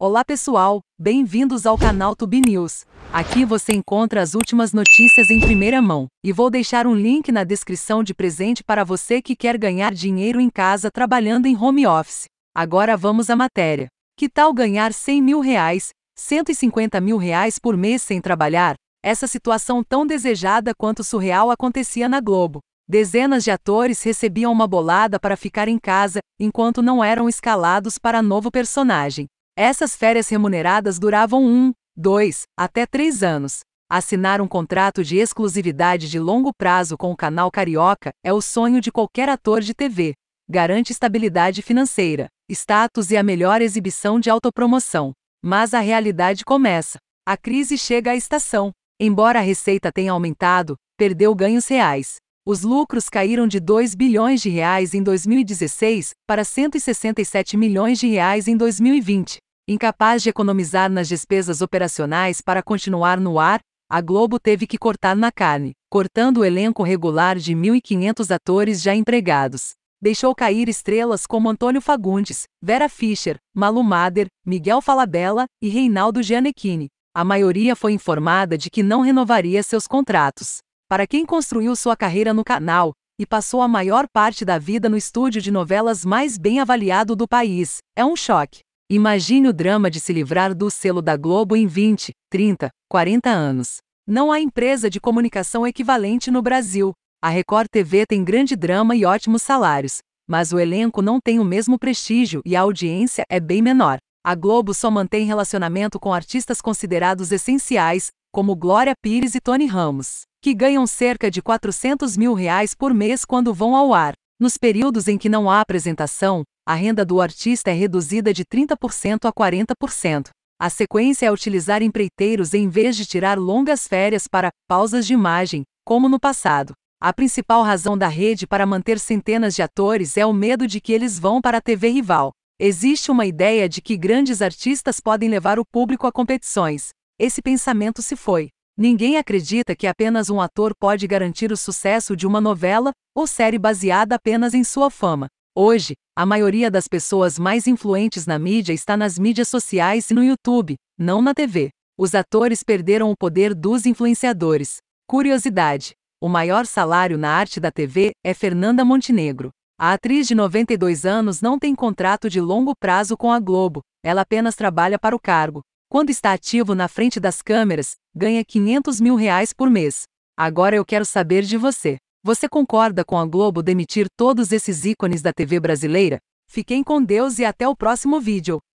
Olá pessoal, bem-vindos ao canal Tubi News. Aqui você encontra as últimas notícias em primeira mão, e vou deixar um link na descrição de presente para você que quer ganhar dinheiro em casa trabalhando em home office. Agora vamos à matéria. Que tal ganhar 100 mil reais, 150 mil reais por mês sem trabalhar? Essa situação tão desejada quanto surreal acontecia na Globo. Dezenas de atores recebiam uma bolada para ficar em casa, enquanto não eram escalados para novo personagem. Essas férias remuneradas duravam um, dois, até três anos. Assinar um contrato de exclusividade de longo prazo com o canal Carioca é o sonho de qualquer ator de TV. Garante estabilidade financeira, status e a melhor exibição de autopromoção. Mas a realidade começa. A crise chega à estação. Embora a receita tenha aumentado, perdeu ganhos reais. Os lucros caíram de 2 bilhões de reais em 2016 para 167 milhões de reais em 2020. Incapaz de economizar nas despesas operacionais para continuar no ar, a Globo teve que cortar na carne, cortando o elenco regular de 1.500 atores já empregados. Deixou cair estrelas como Antônio Fagundes, Vera Fischer, Malu Mader, Miguel Falabella e Reinaldo Giannettini. A maioria foi informada de que não renovaria seus contratos. Para quem construiu sua carreira no canal, e passou a maior parte da vida no estúdio de novelas mais bem avaliado do país. É um choque. Imagine o drama de se livrar do selo da Globo em 20, 30, 40 anos. Não há empresa de comunicação equivalente no Brasil. A Record TV tem grande drama e ótimos salários, mas o elenco não tem o mesmo prestígio e a audiência é bem menor. A Globo só mantém relacionamento com artistas considerados essenciais, como Glória Pires e Tony Ramos, que ganham cerca de 400 mil reais por mês quando vão ao ar. Nos períodos em que não há apresentação, a renda do artista é reduzida de 30% a 40%. A sequência é utilizar empreiteiros em vez de tirar longas férias para pausas de imagem, como no passado. A principal razão da rede para manter centenas de atores é o medo de que eles vão para a TV rival. Existe uma ideia de que grandes artistas podem levar o público a competições. Esse pensamento se foi. Ninguém acredita que apenas um ator pode garantir o sucesso de uma novela ou série baseada apenas em sua fama. Hoje, a maioria das pessoas mais influentes na mídia está nas mídias sociais e no YouTube, não na TV. Os atores perderam o poder dos influenciadores. Curiosidade: o maior salário na arte da TV é Fernanda Montenegro. A atriz de 92 anos não tem contrato de longo prazo com a Globo, ela apenas trabalha para o cargo. Quando está ativo na frente das câmeras, ganha 500 mil reais por mês. Agora eu quero saber de você. Você concorda com a Globo demitir todos esses ícones da TV brasileira? Fiquem com Deus e até o próximo vídeo.